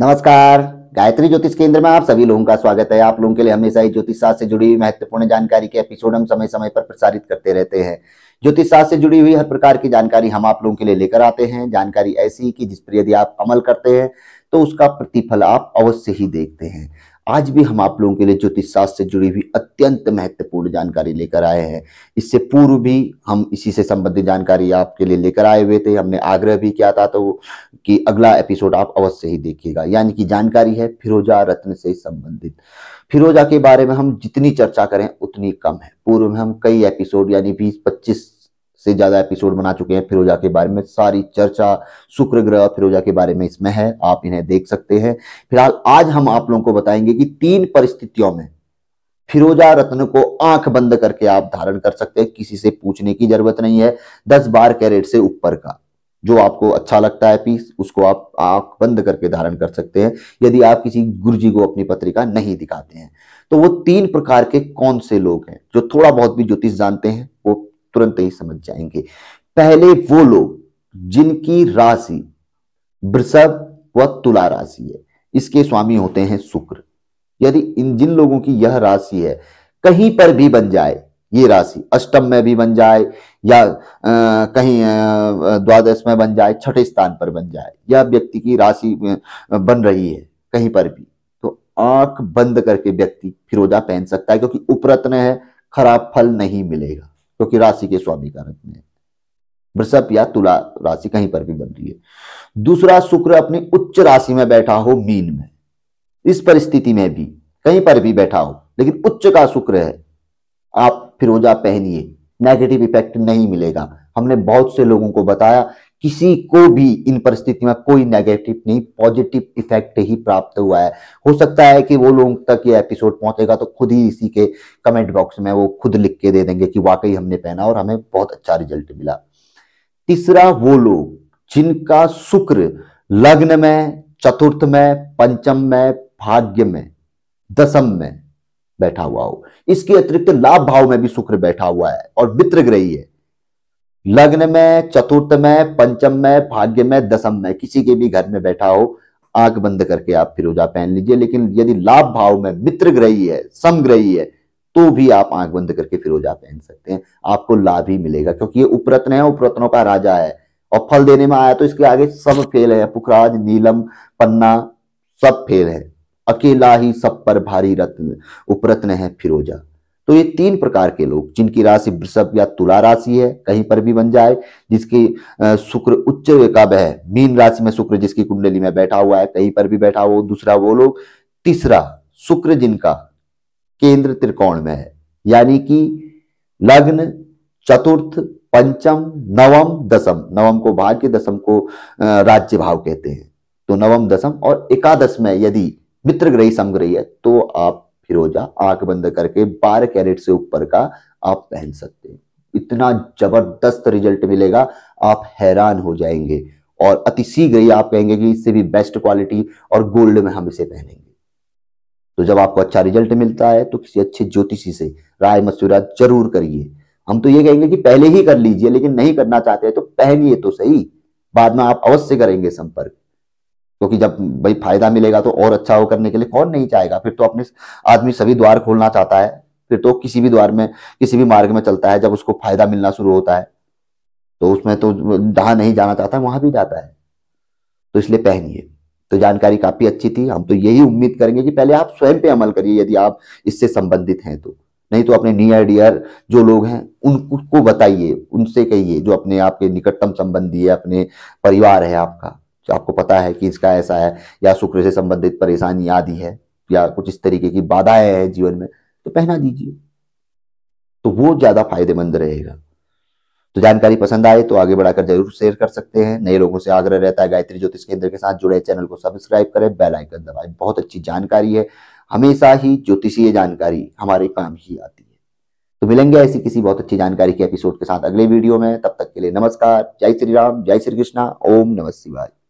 नमस्कार गायत्री ज्योतिष केंद्र में आप सभी लोगों का स्वागत है आप लोगों के लिए हमेशा ही ज्योतिष शास्त्र से जुड़ी हुई महत्वपूर्ण जानकारी के एपिसोड हम समय समय पर प्रसारित करते रहते हैं ज्योतिष शास्त्र से जुड़ी हुई हर प्रकार की जानकारी हम आप लोगों के लिए लेकर आते हैं जानकारी ऐसी कि जिस पर यदि आप अमल करते हैं तो उसका प्रतिफल आप अवश्य ही देखते हैं आज भी हम आप लोगों के लिए ज्योतिष शास्त्र से जुड़ी हुई अत्यंत महत्वपूर्ण जानकारी लेकर आए हैं इससे पूर्व भी हम इसी से संबंधित जानकारी आपके लिए लेकर आए हुए थे हमने आग्रह भी किया था तो कि अगला एपिसोड आप अवश्य ही देखिएगा यानी कि जानकारी है फिरोजा रत्न से संबंधित फिरोजा के बारे में हम जितनी चर्चा करें उतनी कम है पूर्व में हम कई एपिसोड यानी बीस पच्चीस से ज्यादा एपिसोड बना चुके हैं फिरोजा के बारे में सारी चर्चा शुक्र ग्रह फिरोजा के बारे में इसमें है आप इन्हें देख सकते हैं फिलहाल आज हम आप लोगों को बताएंगे कि तीन परिस्थितियों में फिरोजा रत्न को आंख बंद करके आप धारण कर सकते हैं किसी से पूछने की जरूरत नहीं है दस बार कैरेट से ऊपर का जो आपको अच्छा लगता है पीस उसको आप आंख बंद करके धारण कर सकते हैं यदि आप किसी गुरुजी को अपनी पत्रिका नहीं दिखाते हैं तो वो तीन प्रकार के कौन से लोग हैं जो थोड़ा बहुत भी ज्योतिष जानते हैं वो तुरंत ही समझ जाएंगे पहले वो लोग जिनकी राशि वृषभ व तुला राशि है इसके स्वामी होते हैं शुक्र यदि इन जिन लोगों की यह राशि है कहीं पर भी बन जाए ये राशि अष्टम में भी बन जाए या आ, कहीं द्वादश में बन जाए छठे स्थान पर बन जाए या व्यक्ति की राशि बन रही है कहीं पर भी तो आंख बंद करके व्यक्ति फिरोजा पहन सकता है क्योंकि उपरत्न है खराब फल नहीं मिलेगा क्योंकि राशि के स्वामी रत्न है वृषभ या तुला राशि कहीं पर भी बन रही है दूसरा शुक्र अपनी उच्च राशि में बैठा हो मीन में इस परिस्थिति में भी कहीं पर भी बैठा हो लेकिन उच्च का शुक्र है आप फिरोजा पहनिए नेगेटिव इफेक्ट नहीं मिलेगा हमने बहुत से लोगों को बताया किसी को भी इन परिस्थिति में कोई नेगेटिव नहीं पॉजिटिव इफेक्ट ही प्राप्त हुआ है हो सकता है कि वो लोगों तक ये एपिसोड पहुंचेगा तो खुद ही इसी के कमेंट बॉक्स में वो खुद लिख के दे देंगे कि वाकई हमने पहना और हमें बहुत अच्छा रिजल्ट मिला तीसरा वो लोग जिनका शुक्र लग्न में चतुर्थ में पंचम में भाग्य में दसम में बैठा हुआ हो इसके अतिरिक्त लाभ भाव में भी शुक्र बैठा हुआ है और मित्र ग्रही है लग्न में चतुर्थ में पंचम में भाग्य में दसम में किसी के भी घर में बैठा हो आंख बंद करके आप फिरोजा पहन लीजिए लेकिन यदि लाभ भाव में मित्र ग्रही है समग्रही है तो भी आप आंख बंद करके फिरोजा पहन सकते हैं आपको लाभ ही मिलेगा क्योंकि ये उपरत्न है उपरत्नों का राजा है और फल देने में आया तो इसके आगे सब फेल है पुखराज नीलम पन्ना सब फेल है अकेला ही सब पर भारी रत्न उपरत्न है फिरोजा तो ये तीन प्रकार के लोग जिनकी राशि वृषभ या तुला राशि है कहीं पर भी बन जाए जिसकी शुक्र उच्च कब है मीन राशि में शुक्र जिसकी कुंडली में बैठा हुआ है कहीं पर भी बैठा हो दूसरा वो लोग तीसरा शुक्र जिनका केंद्र त्रिकोण में है यानी कि लग्न चतुर्थ पंचम नवम दसम नवम को भाग्य दसम को राज्य भाव कहते हैं तो नवम दसम और एकादश में यदि मित्र ग्रही समग्रही है तो आप फिरोजा आंख बंद करके बारह कैरेट से ऊपर का आप पहन सकते हैं इतना जबरदस्त रिजल्ट मिलेगा आप हैरान हो जाएंगे और अति शीघ्र ही आप कहेंगे कि इससे भी बेस्ट क्वालिटी और गोल्ड में हम इसे पहनेंगे तो जब आपको अच्छा रिजल्ट मिलता है तो किसी अच्छे ज्योतिषी से राय मशुरा जरूर करिए हम तो ये कहेंगे कि पहले ही कर लीजिए लेकिन नहीं करना चाहते हैं तो पहनिए तो सही बाद में आप अवश्य करेंगे संपर्क क्योंकि जब भाई फायदा मिलेगा तो और अच्छा हो करने के लिए कौन नहीं चाहेगा फिर तो अपने आदमी सभी द्वार खोलना चाहता है फिर तो किसी भी द्वार में किसी भी मार्ग में चलता है जब उसको फायदा मिलना शुरू होता है तो उसमें तो जहाँ नहीं जाना चाहता वहां भी जाता है तो इसलिए पहनिए तो जानकारी काफी अच्छी थी हम तो यही उम्मीद करेंगे कि पहले आप स्वयं पे अमल करिए यदि आप इससे संबंधित हैं तो नहीं तो अपने नियर डियर जो लोग हैं उनको बताइए उनसे कहिए जो अपने आपके निकटतम संबंधी है अपने परिवार है आपका आपको पता है कि इसका ऐसा है या शुक्र से संबंधित परेशानी आदि है या कुछ इस तरीके की बाधाएं हैं जीवन में तो पहना दीजिए तो वो ज्यादा फायदेमंद रहेगा तो जानकारी पसंद आए तो आगे बढ़ाकर जरूर शेयर कर सकते हैं नए लोगों से आग्रह रहता है गायत्री ज्योतिष केंद्र के साथ जुड़े चैनल को सब्सक्राइब करें बेल आइकन दबाएं बहुत अच्छी जानकारी है हमेशा ही ज्योतिषीय जानकारी हमारे काम ही आती है तो मिलेंगे ऐसी किसी बहुत अच्छी जानकारी के एपिसोड के साथ अगले वीडियो में तब तक के लिए नमस्कार जय श्री राम जय श्री कृष्णा ओम नमः शिवाय